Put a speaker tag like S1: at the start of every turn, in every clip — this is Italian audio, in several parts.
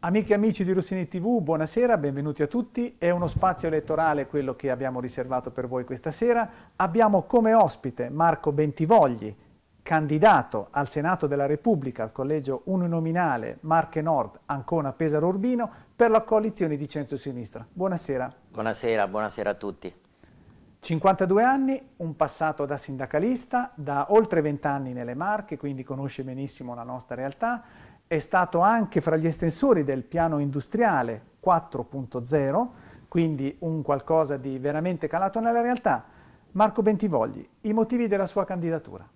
S1: Amiche e amici di Rossini TV, buonasera, benvenuti a tutti. È uno spazio elettorale quello che abbiamo riservato per voi questa sera. Abbiamo come ospite Marco Bentivogli, candidato al Senato della Repubblica al collegio uninominale Marche Nord, Ancona, Pesaro Urbino, per la coalizione di centro-sinistra. Buonasera.
S2: Buonasera, buonasera a tutti.
S1: 52 anni, un passato da sindacalista, da oltre 20 anni nelle Marche, quindi conosce benissimo la nostra realtà è stato anche fra gli estensori del piano industriale 4.0, quindi un qualcosa di veramente calato nella realtà. Marco Bentivogli, i motivi della sua candidatura.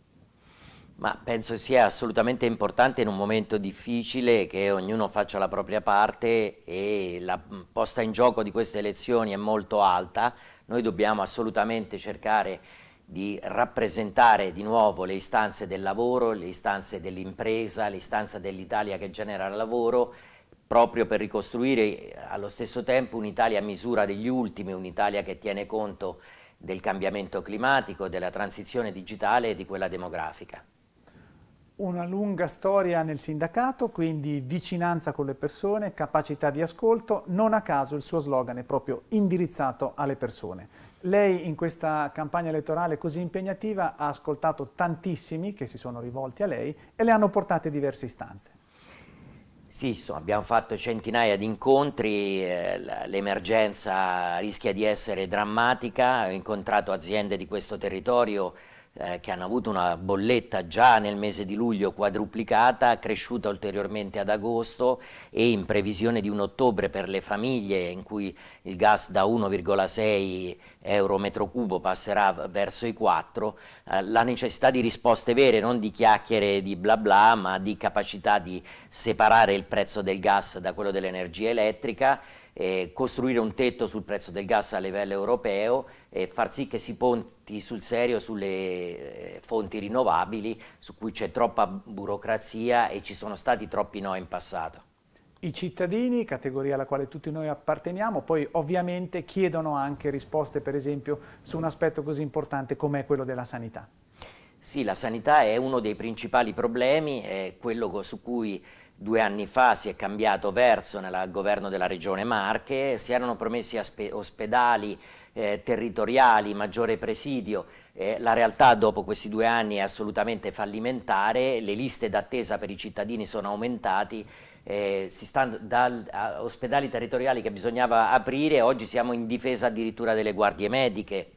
S2: Ma penso sia assolutamente importante in un momento difficile che ognuno faccia la propria parte e la posta in gioco di queste elezioni è molto alta. Noi dobbiamo assolutamente cercare di rappresentare di nuovo le istanze del lavoro, le istanze dell'impresa, le istanze dell'Italia che genera lavoro, proprio per ricostruire eh, allo stesso tempo un'Italia a misura degli ultimi, un'Italia che tiene conto del cambiamento climatico, della transizione digitale e di quella demografica
S1: una lunga storia nel sindacato, quindi vicinanza con le persone, capacità di ascolto, non a caso il suo slogan è proprio indirizzato alle persone. Lei in questa campagna elettorale così impegnativa ha ascoltato tantissimi che si sono rivolti a lei e le hanno portate diverse istanze. Sì, insomma,
S2: abbiamo fatto centinaia di incontri, eh, l'emergenza rischia di essere drammatica, ho incontrato aziende di questo territorio eh, che hanno avuto una bolletta già nel mese di luglio quadruplicata, cresciuta ulteriormente ad agosto e in previsione di un ottobre per le famiglie in cui il gas da 1,6 euro metro cubo passerà verso i 4, eh, la necessità di risposte vere, non di chiacchiere di bla bla, ma di capacità di separare il prezzo del gas da quello dell'energia elettrica eh, costruire un tetto sul prezzo del gas a livello europeo e far sì che si ponti sul serio sulle eh, fonti rinnovabili su cui c'è troppa burocrazia e ci sono stati troppi no in passato.
S1: I cittadini, categoria alla quale tutti noi apparteniamo, poi ovviamente chiedono anche risposte per esempio su un aspetto così importante come quello della sanità.
S2: Sì, la sanità è uno dei principali problemi, è quello su cui due anni fa si è cambiato verso nel governo della regione Marche, si erano promessi ospedali eh, territoriali, maggiore presidio, eh, la realtà dopo questi due anni è assolutamente fallimentare, le liste d'attesa per i cittadini sono aumentate, eh, si stanno da ospedali territoriali che bisognava aprire, oggi siamo in difesa addirittura delle guardie mediche,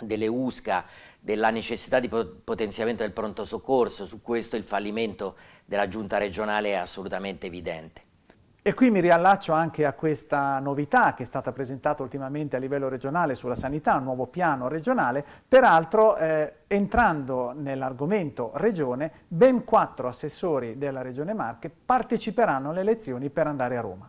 S2: delle USCA, della necessità di potenziamento del pronto soccorso, su questo il fallimento della giunta regionale è assolutamente evidente.
S1: E qui mi riallaccio anche a questa novità che è stata presentata ultimamente a livello regionale sulla sanità, un nuovo piano regionale, peraltro eh, entrando nell'argomento regione, ben quattro assessori della regione Marche parteciperanno alle elezioni per andare a Roma.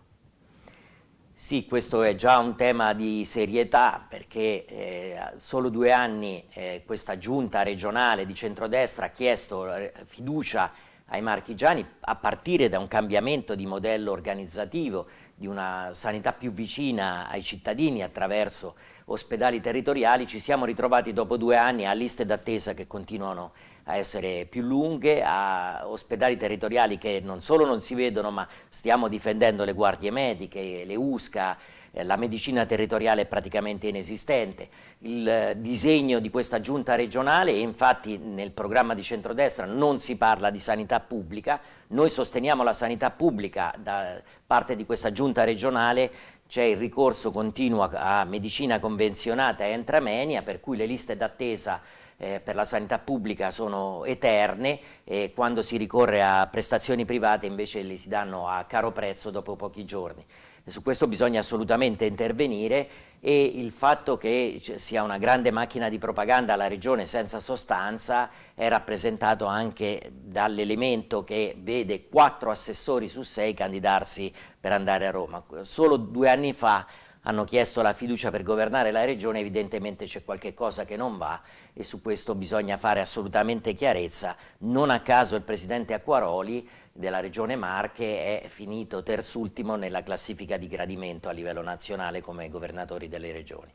S2: Sì, questo è già un tema di serietà perché eh, solo due anni eh, questa giunta regionale di centrodestra ha chiesto eh, fiducia ai marchigiani a partire da un cambiamento di modello organizzativo, di una sanità più vicina ai cittadini attraverso ospedali territoriali, ci siamo ritrovati dopo due anni a liste d'attesa che continuano a essere più lunghe, a ospedali territoriali che non solo non si vedono, ma stiamo difendendo le guardie mediche, le USCA, eh, la medicina territoriale è praticamente inesistente. Il eh, disegno di questa giunta regionale, e infatti nel programma di centrodestra non si parla di sanità pubblica, noi sosteniamo la sanità pubblica da parte di questa giunta regionale c'è il ricorso continuo a medicina convenzionata e entramenia, per cui le liste d'attesa eh, per la sanità pubblica sono eterne e quando si ricorre a prestazioni private invece le si danno a caro prezzo dopo pochi giorni. su questo bisogna assolutamente intervenire e il fatto che sia una grande macchina di propaganda alla regione senza sostanza è rappresentato anche dall'elemento che vede quattro assessori su sei candidarsi per andare a Roma. Solo due anni fa hanno chiesto la fiducia per governare la regione, evidentemente c'è qualche cosa che non va e su questo bisogna fare assolutamente chiarezza. Non a caso il presidente Acquaroli della regione Marche è finito terzultimo nella classifica di gradimento a livello nazionale come governatori delle regioni.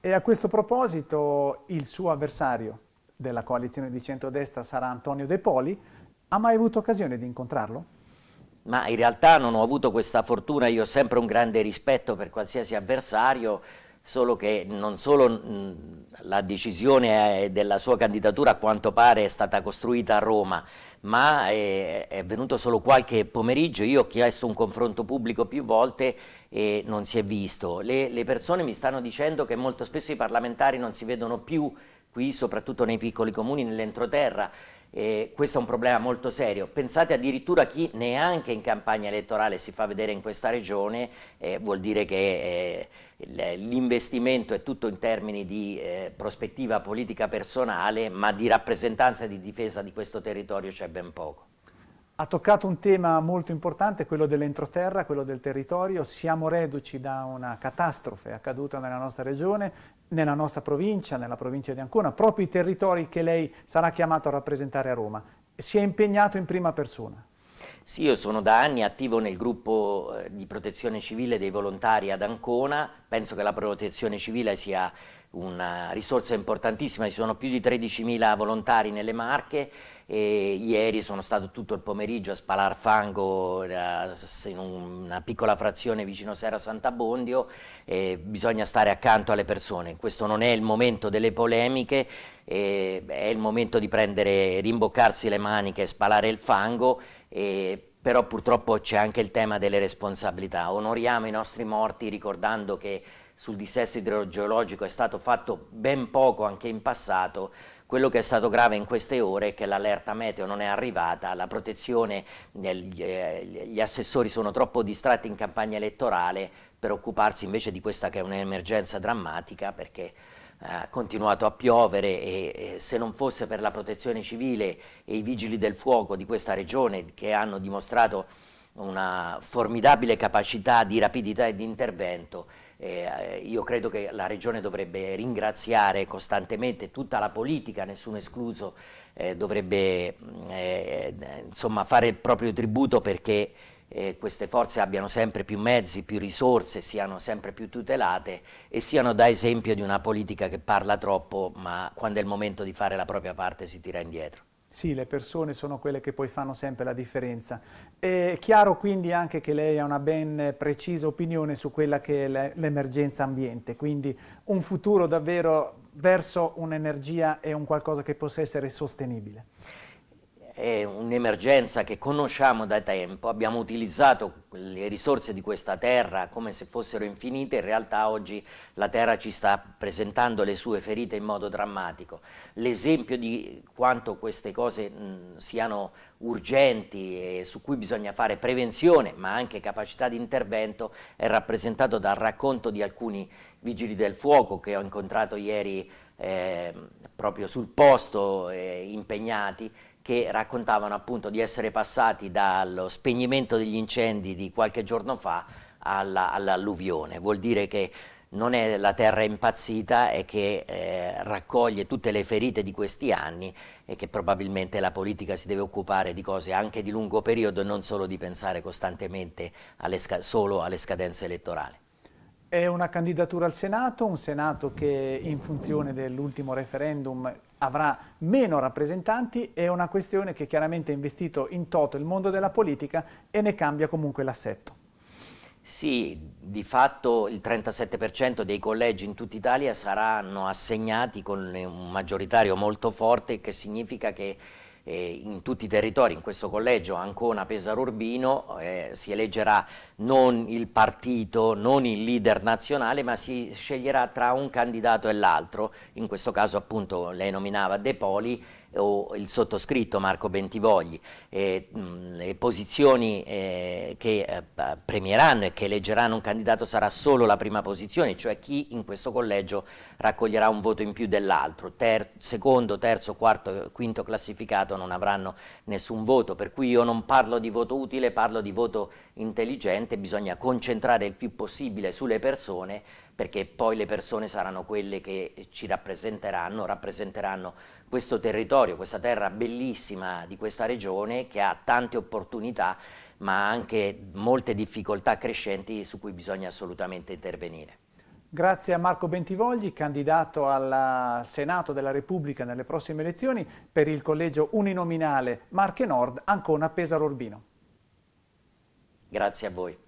S1: E a questo proposito il suo avversario della coalizione di centrodestra sarà Antonio De Poli, ha mai avuto occasione di incontrarlo?
S2: ma in realtà non ho avuto questa fortuna, io ho sempre un grande rispetto per qualsiasi avversario, solo che non solo mm, la decisione della sua candidatura a quanto pare è stata costruita a Roma, ma è, è, venuto solo qualche pomeriggio, io ho chiesto un confronto pubblico più volte e non si è visto. Le, le persone mi stanno dicendo che molto spesso i parlamentari non si vedono più qui, soprattutto nei piccoli comuni, nell'entroterra, eh, questo è un problema molto serio. Pensate addirittura a chi neanche in campagna elettorale si fa vedere in questa regione, eh, vuol dire che eh, l'investimento è tutto in termini di eh, prospettiva politica personale, ma di rappresentanza e di difesa di questo territorio c'è ben poco.
S1: Ha toccato un tema molto importante, quello dell'entroterra, quello del territorio. Siamo reduci da una catastrofe accaduta nella nostra regione, nella nostra provincia, nella provincia di Ancona, proprio i territori che lei sarà chiamato a rappresentare a Roma. Si è impegnato in prima persona.
S2: Sì, io sono da anni attivo nel gruppo eh, di protezione civile dei volontari ad Ancona, penso che la protezione civile sia una risorsa importantissima, ci sono più di 13.000 volontari nelle Marche e ieri sono stato tutto il pomeriggio a spalar fango eh, in una piccola frazione vicino Sera Sant'Abondio e bisogna stare accanto alle persone, questo non è il momento delle polemiche, eh, è il momento di prendere, rimboccarsi le maniche e spalare il fango e, però purtroppo c'è anche il tema delle responsabilità. Onoriamo i nostri morti ricordando che sul dissesto idrogeologico è stato fatto ben poco anche in passato, quello che è stato grave in queste ore è che l'allerta meteo non è arrivata, la protezione, eh, eh, gli assessori sono troppo distratti in campagna elettorale per occuparsi invece di questa che è un'emergenza drammatica perché ha continuato a piovere e, se non fosse per la protezione civile e i vigili del fuoco di questa regione che hanno dimostrato una formidabile capacità di rapidità e di intervento, eh, eh, io credo che la regione dovrebbe ringraziare costantemente tutta la politica, nessuno escluso, eh, dovrebbe mm, insomma, fare il proprio tributo perché eh, queste forze abbiano sempre più mezzi, più risorse, siano sempre più tutelate e siano da esempio di una politica che parla troppo ma quando è il momento di fare la propria parte si tira indietro.
S1: Sì, le persone sono quelle che poi fanno sempre la differenza. È chiaro quindi anche che lei ha una ben precisa opinione su quella che è l'emergenza ambiente, quindi un futuro davvero verso un'energia e un qualcosa che possa essere sostenibile
S2: è un'emergenza che conosciamo da tempo, abbiamo utilizzato le risorse di questa terra come se fossero infinite, in realtà oggi la terra ci sta presentando le sue ferite in modo drammatico. L'esempio di quanto queste cose mh, siano urgenti e su cui bisogna fare prevenzione, ma anche capacità di intervento, è rappresentato dal racconto di alcuni vigili del fuoco che ho incontrato ieri eh, proprio sul posto eh, impegnati che raccontavano appunto di essere passati dallo spegnimento degli incendi di qualche giorno fa all'alluvione. Vuol dire che non è la terra impazzita e che eh, raccoglie tutte le ferite di questi anni e che probabilmente la politica si deve occupare di cose anche di lungo periodo e non solo di pensare costantemente alle solo alle scadenze elettorali.
S1: È una candidatura al Senato, un Senato che in funzione dell'ultimo referendum avrà meno rappresentanti, è una questione che chiaramente ha investito in toto il mondo della politica e ne cambia comunque l'assetto.
S2: Sì, di fatto il 37% dei collegi in tutta Italia saranno assegnati con un maggioritario molto forte, che significa che eh, in tutti i territori, in questo collegio Ancona, Pesaro Urbino, eh, si eleggerà non il partito, non il leader nazionale, ma si sceglierà tra un candidato e l'altro, in questo caso appunto lei nominava De Poli, o il sottoscritto Marco Bentivogli, eh, mh, le posizioni eh, che eh, premieranno e che eleggeranno un candidato sarà solo la prima posizione, cioè chi in questo collegio raccoglierà un voto in più dell'altro. Ter secondo, terzo, quarto, quinto classificato non avranno nessun voto, per cui io non parlo di voto utile, parlo di voto intelligente, bisogna concentrare il più possibile sulle persone perché poi le persone saranno quelle che ci rappresenteranno, rappresenteranno questo territorio, questa terra bellissima di questa regione che ha tante opportunità ma anche molte difficoltà crescenti su cui bisogna assolutamente intervenire.
S1: Grazie a Marco Bentivogli, candidato al Senato della Repubblica nelle prossime elezioni per il collegio uninominale Marche Nord, Ancona Pesaro Urbino.
S2: Grazie a voi.